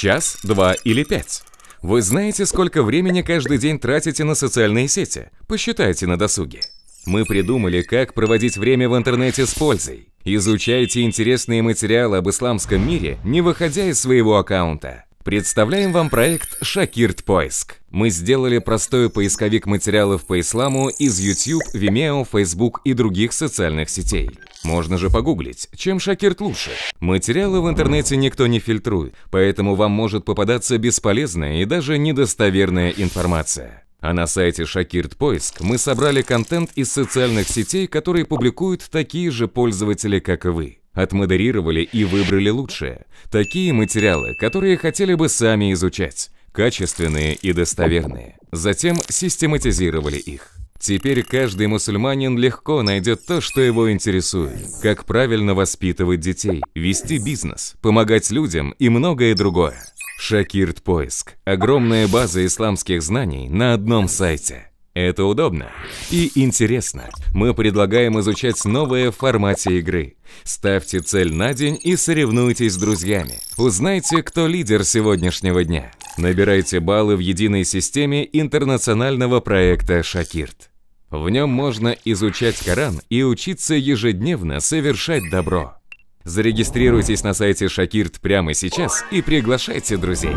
Час, два или пять? Вы знаете, сколько времени каждый день тратите на социальные сети? Посчитайте на досуге. Мы придумали, как проводить время в интернете с пользой. Изучайте интересные материалы об исламском мире, не выходя из своего аккаунта. Представляем вам проект «Шакирт Поиск». Мы сделали простой поисковик материалов по исламу из YouTube, Vimeo, Facebook и других социальных сетей. Можно же погуглить, чем Шакирт лучше. Материалы в интернете никто не фильтрует, поэтому вам может попадаться бесполезная и даже недостоверная информация. А на сайте Шакирт Поиск мы собрали контент из социальных сетей, которые публикуют такие же пользователи, как и вы. Отмодерировали и выбрали лучшее. Такие материалы, которые хотели бы сами изучать качественные и достоверные. Затем систематизировали их. Теперь каждый мусульманин легко найдет то, что его интересует. Как правильно воспитывать детей, вести бизнес, помогать людям и многое другое. Шакирт Поиск. Огромная база исламских знаний на одном сайте. Это удобно и интересно. Мы предлагаем изучать новое в формате игры. Ставьте цель на день и соревнуйтесь с друзьями. Узнайте, кто лидер сегодняшнего дня. Набирайте баллы в единой системе интернационального проекта «Шакирт». В нем можно изучать Коран и учиться ежедневно совершать добро. Зарегистрируйтесь на сайте «Шакирт» прямо сейчас и приглашайте друзей.